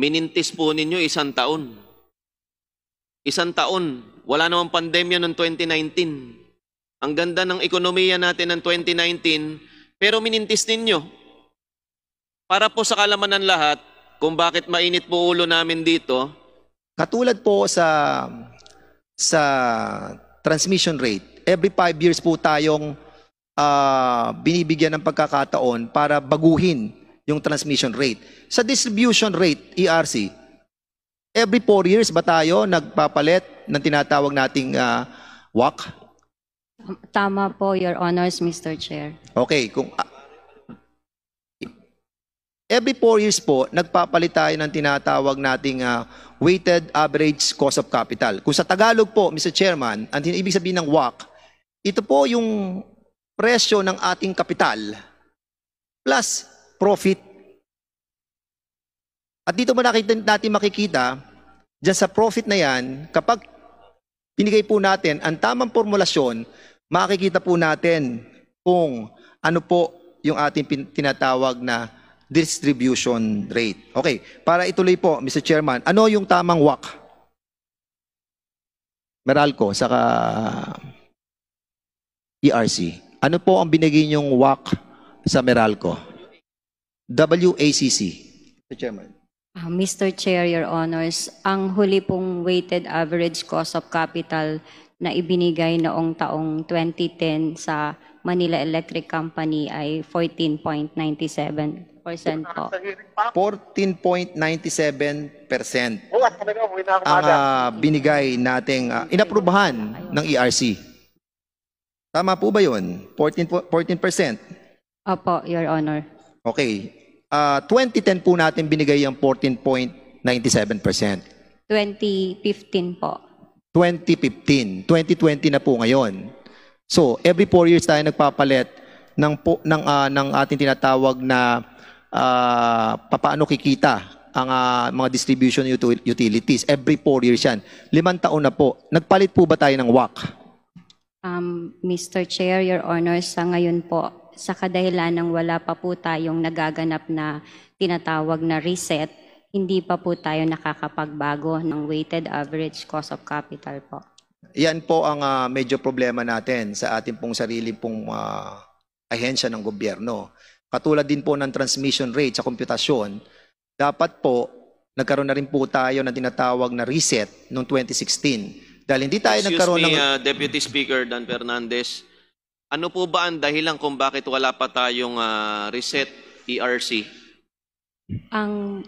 Minintis po ninyo isang taon. Isang taon. Wala namang pandemya noong 2019. Ang ganda ng ekonomiya natin ng 2019, pero minintis ninyo. Para po sa kalaman ng lahat, kung bakit mainit po ulo namin dito. Katulad po sa sa transmission rate, every five years po tayong uh, binibigyan ng pagkakataon para baguhin yung transmission rate. Sa distribution rate, ERC, every 4 years ba tayo nagpapalit ng tinatawag nating uh, ah, WAC? Tama po, Your Honors, Mr. Chair. Okay, kung uh, every 4 years po, nagpapalit tayo ng tinatawag nating uh, weighted average cost of capital. Kung sa Tagalog po, Mr. Chairman, ang ibig sabihin ng WAC, ito po yung presyo ng ating kapital plus profit. At dito mo nakita, natin makikita, dyan sa profit na yan, kapag pinigay po natin ang tamang formulasyon, makikita po natin kung ano po yung ating tinatawag na distribution rate. Okay, para ituloy po, Mr. Chairman, ano yung tamang WAC? Meralco, saka ERC. Ano po ang binigay niyong WAC sa Meralco? WACC. Mr. Chairman. Uh, ah, Mr. Chair, Your Honors, ang huli pong weighted average cost of capital na ibinigay noong taong 2010 sa Manila Electric Company ay 14.97% po. 14.97% ang uh, binigay nating uh, inaprubahan ng ERC. Tama po ba yun? 14, 14%? Opo, Your Honor. Okay uh, ah, 2010 po natin binigay ang 14.97%. 2015 po. 2015. 2020 na po ngayon. So, every 4 years tayo nagpapalit ng po, ng uh, ng ating tinatawag na uh, papaano kikita ang uh, mga distribution utilities. Every 4 years yan. Limang taon na po. Nagpalit po ba tayo ng WAC? Um, Mr. Chair, Your Honor, sa ngayon po, sa kadahilan ng wala pa po tayong nagaganap na tinatawag na reset, hindi pa po tayo nakakapagbago ng weighted average cost of capital po. Yan po ang uh, medyo problema natin sa ating pong sarili pong uh, ahensya ng gobyerno. Katulad din po ng transmission rate sa komputasyon, dapat po nagkaroon na rin po tayo ng tinatawag na reset noong 2016 dahil hindi tayo Excuse nagkaroon me, ng... Excuse uh, ah, Deputy Speaker Dan Fernandez, ano po ba ang dahilan kung bakit wala pa tayong ah, reset ERC? Ang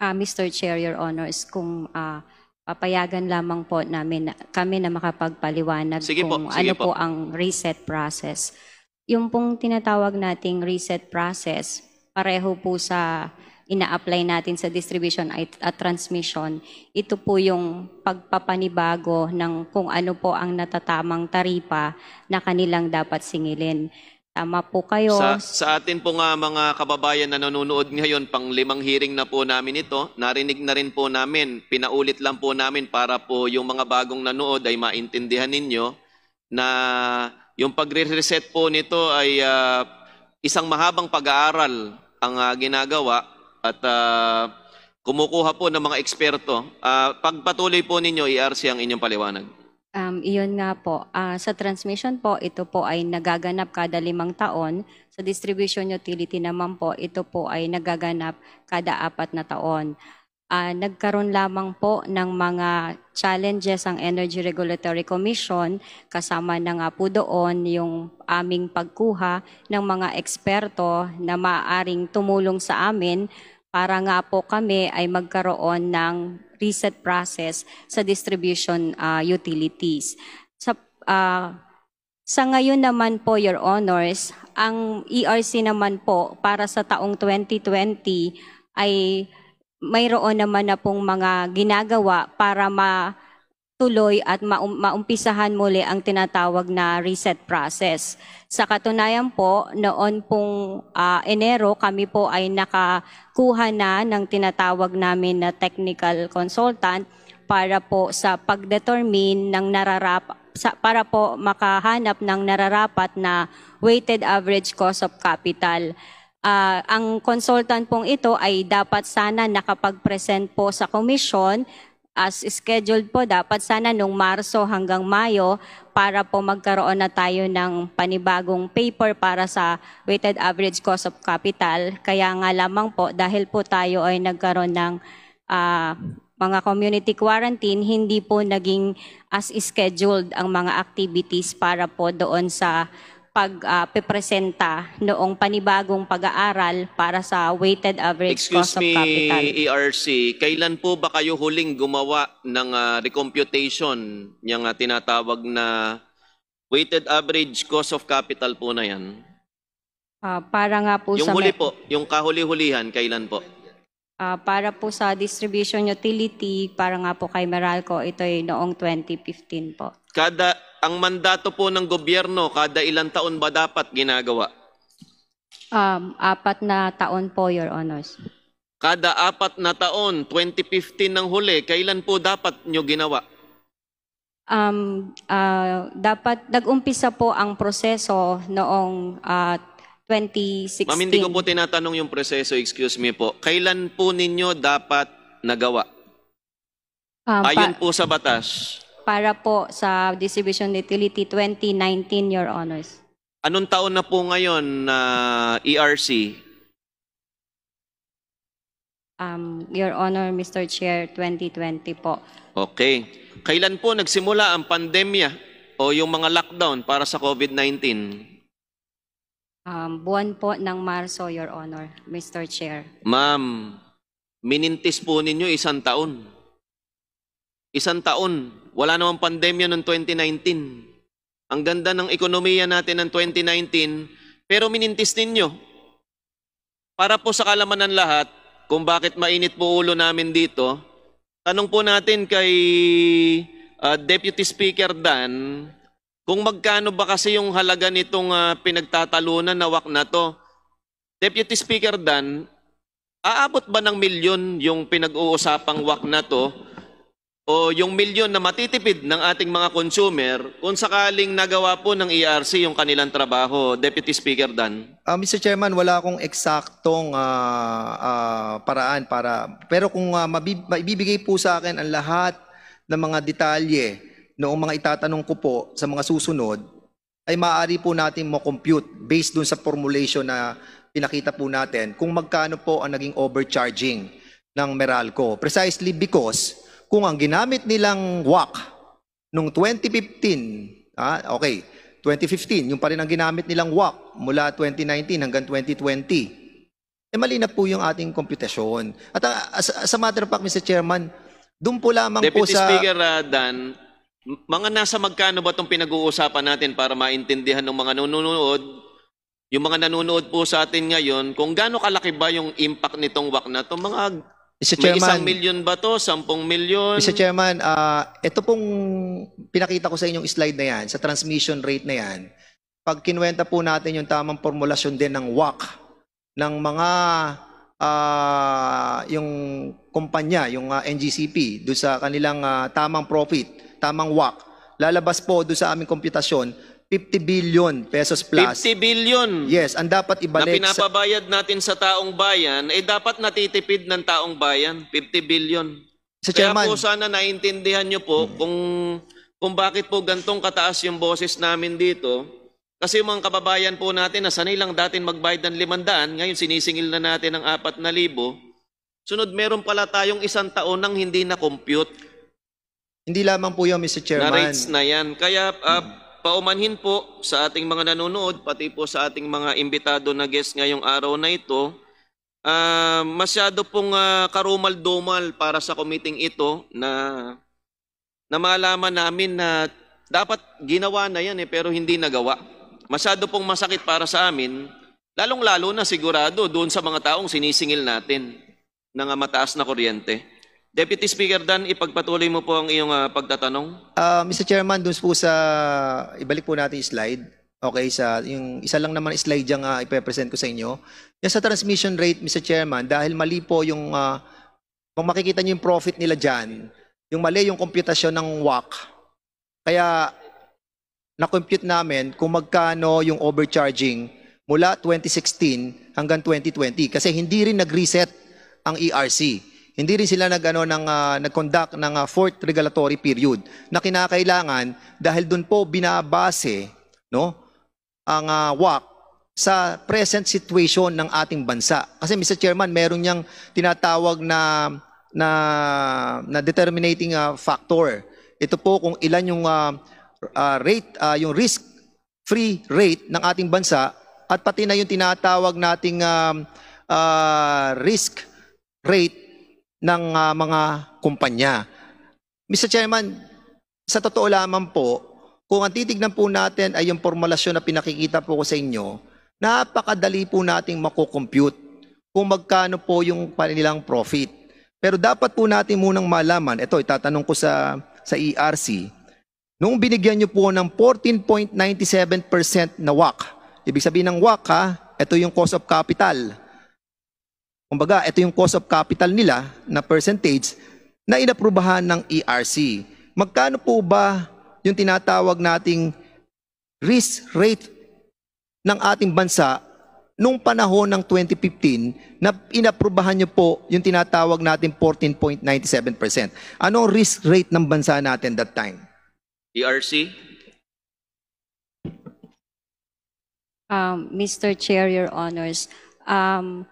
ah, Mr. Chair, Your Honors, kung ah, papayagan lamang po namin kami na makapagpaliwanag Sige po, kung po, ano po. po. ang reset process. Yung pong tinatawag nating reset process, pareho po sa ina-apply natin sa distribution at, at transmission, ito po yung pagpapanibago ng kung ano po ang natatamang taripa na kanilang dapat singilin. Tama po kayo. Sa, sa atin po nga mga kababayan na nanonood ngayon, pang limang hearing na po namin ito, narinig na rin po namin, pinaulit lang po namin para po yung mga bagong nanood ay maintindihan ninyo na yung pagre-reset po nito ay uh, isang mahabang pag-aaral ang uh, ginagawa at uh, kumukuha po ng mga eksperto. Uh, pagpatuloy po ninyo, ERC, ang inyong paliwanag. Um, iyon nga po. Uh, sa transmission po, ito po ay nagaganap kada limang taon. Sa distribution utility naman po, ito po ay nagaganap kada apat na taon uh, nagkaroon lamang po ng mga challenges ang Energy Regulatory Commission kasama na nga po doon yung aming pagkuha ng mga eksperto na maaaring tumulong sa amin para nga po kami ay magkaroon ng reset process sa distribution uh, utilities. Sa, uh, sa ngayon naman po, Your Honors, ang ERC naman po para sa taong 2020 ay mayroon naman na pong mga ginagawa para matuloy at maum- maumpisahan muli ang tinatawag na reset process. Sa katunayan po, noon pong uh, Enero kami po ay nakakuha na ng tinatawag namin na technical consultant para po sa pagdetermine ng nararap sa, para po makahanap ng nararapat na weighted average cost of capital Uh, ang consultant pong ito ay dapat sana nakapag-present po sa komisyon as scheduled po dapat sana nung Marso hanggang Mayo para po magkaroon na tayo ng panibagong paper para sa weighted average cost of capital. Kaya nga lamang po dahil po tayo ay nagkaroon ng uh, mga community quarantine, hindi po naging as scheduled ang mga activities para po doon sa pagpepresenta ah, uh, noong panibagong pag-aaral para sa weighted average Excuse cost me, of capital. Excuse me, ERC, kailan po ba kayo huling gumawa ng uh, recomputation niyang uh, tinatawag na weighted average cost of capital po na yan? Uh, para nga po yung sa... Yung huli po, yung kahuli-hulihan, kailan po? Uh, para po sa distribution utility, para nga po kay Meralco, ito ay noong 2015 po. Kada ang mandato po ng gobyerno kada ilang taon ba dapat ginagawa? Um, apat na taon po, Your Honors. Kada apat na taon, 2015 ng huli, kailan po dapat nyo ginawa? Um, uh, dapat nag-umpisa po ang proseso noong uh, 2016. Ma'am, hindi ko po tinatanong yung proseso, excuse me po. Kailan po ninyo dapat nagawa? Um, Ayon po sa batas, para po sa distribution utility 2019, Your Honors. Anong taon na po ngayon na ERC? Um, Your Honor, Mr. Chair, 2020 po. Okay. Kailan po nagsimula ang pandemya o yung mga lockdown para sa COVID-19? Um, buwan po ng Marso, Your Honor, Mr. Chair. Ma'am, minintis po ninyo isang taon. Isang taon, wala namang pandemya noong 2019. Ang ganda ng ekonomiya natin ng 2019, pero minintis ninyo. Para po sa kalaman ng lahat, kung bakit mainit po ulo namin dito, tanong po natin kay uh, Deputy Speaker Dan, kung magkano ba kasi yung halaga nitong uh, pinagtatalunan na wak na to. Deputy Speaker Dan, aabot ba ng milyon yung pinag-uusapang wak na to? o yung milyon na matitipid ng ating mga consumer kung sakaling nagawa po ng ERC yung kanilang trabaho, Deputy Speaker Dan? Uh, ah, Mr. Chairman, wala akong eksaktong uh, uh, paraan para pero kung uh, maibibigay po sa akin ang lahat ng mga detalye noong mga itatanong ko po sa mga susunod ay maaari po natin mo-compute based dun sa formulation na pinakita po natin kung magkano po ang naging overcharging ng Meralco. Precisely because kung ang ginamit nilang WAC nung 2015, ah, okay, 2015, yung pa rin ang ginamit nilang WAC mula 2019 hanggang 2020, eh malinap po yung ating komputasyon. At uh, as, as a matter of fact, Mr. Chairman, doon po lamang Deputy po sa... Deputy Speaker uh, Dan, mga nasa magkano ba itong pinag-uusapan natin para maintindihan ng mga nanonood, yung mga nanonood po sa atin ngayon, kung gaano kalaki ba yung impact nitong WAC na ito, mga Mr. Chairman, May isang milyon ba to? Sampung milyon? Mr. Chairman, uh, ito pong pinakita ko sa inyong slide na yan, sa transmission rate na yan, pag kinuwenta po natin yung tamang formulasyon din ng WAC, ng mga uh, yung kumpanya, yung uh, ah, NGCP, do sa kanilang uh, tamang profit, tamang WAC, lalabas po do sa aming komputasyon 50 billion pesos plus. 50 billion Yes, ang dapat na ibalik sa... pinapabayad natin sa taong bayan, eh dapat natitipid ng taong bayan, 50 billion. Sa Kaya chairman. po sana naintindihan nyo po hmm. kung, kung bakit po gantong kataas yung boses namin dito. Kasi yung mga kababayan po natin na sanay lang dati magbayad ng limandaan, ngayon sinisingil na natin ang 4,000. Sunod, meron pala tayong isang taon nang hindi na-compute Hindi lamang po yun, Mr. Chairman. na Chairman. rates na yan. Kaya ah, hmm paumanhin po sa ating mga nanonood, pati po sa ating mga imbitado na guest ngayong araw na ito, uh, masyado pong uh, karumal-dumal para sa committing ito na, na malaman namin na dapat ginawa na yan eh, pero hindi nagawa. Masyado pong masakit para sa amin, lalong-lalo na sigurado doon sa mga taong sinisingil natin ng mataas na kuryente. Deputy Speaker Dan, ipagpatuloy mo po ang iyong ah, pagtatanong. Ah, Mr. Chairman, dun po sa, ibalik po natin slide. Okay, sa yung isa lang naman slide yung uh, ah, ipepresent ko sa inyo. Yung sa transmission rate, Mr. Chairman, dahil mali po yung, ah, kung makikita niyo yung profit nila diyan, yung mali yung computation ng WAC. Kaya, na-compute namin kung magkano yung overcharging mula 2016 hanggang 2020 kasi hindi rin nag-reset ang ERC. Hindi rin sila nag, ano, ng, uh, ah, nag-conduct ng uh, fourth regulatory period na kinakailangan dahil doon po binabase no, ang uh, ah, WAC sa present situation ng ating bansa. Kasi Mr. Chairman, meron niyang tinatawag na na, na determinating uh, factor. Ito po kung ilan yung uh, uh, rate uh, yung risk free rate ng ating bansa at pati na yung tinatawag nating um, uh, risk rate ng uh, mga kumpanya. Mr. Chairman, sa totoo lamang po, kung ang titignan po natin ay yung formulasyon na pinakikita po ko sa inyo, napakadali po nating makukompute kung magkano po yung nilang profit. Pero dapat po natin munang malaman, ito itatanong ko sa, sa ERC, nung binigyan nyo po ng 14.97% na WACC, ibig sabihin ng WACC ha, ito yung cost of capital, Kumbaga, ito yung cost of capital nila na percentage na inaprubahan ng ERC. Magkano po ba yung tinatawag nating risk rate ng ating bansa nung panahon ng 2015 na inaprubahan niyo po yung tinatawag natin 14.97%. Anong risk rate ng bansa natin that time? ERC? Um, Mr. Chair, Your Honors, um,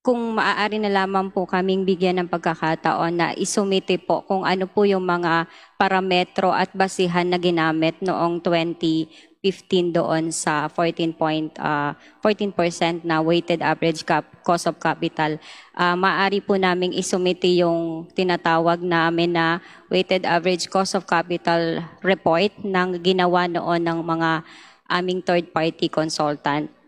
kung maaari na lamang po kaming bigyan ng pagkakataon na isumite po kung ano po yung mga parametro at basihan na ginamit noong 2015 doon sa 14 point, uh, ah, 14% na weighted average cap, cost of capital. Uh, maaari po naming isumite yung tinatawag namin na weighted average cost of capital report ng ginawa noon ng mga aming third party consultant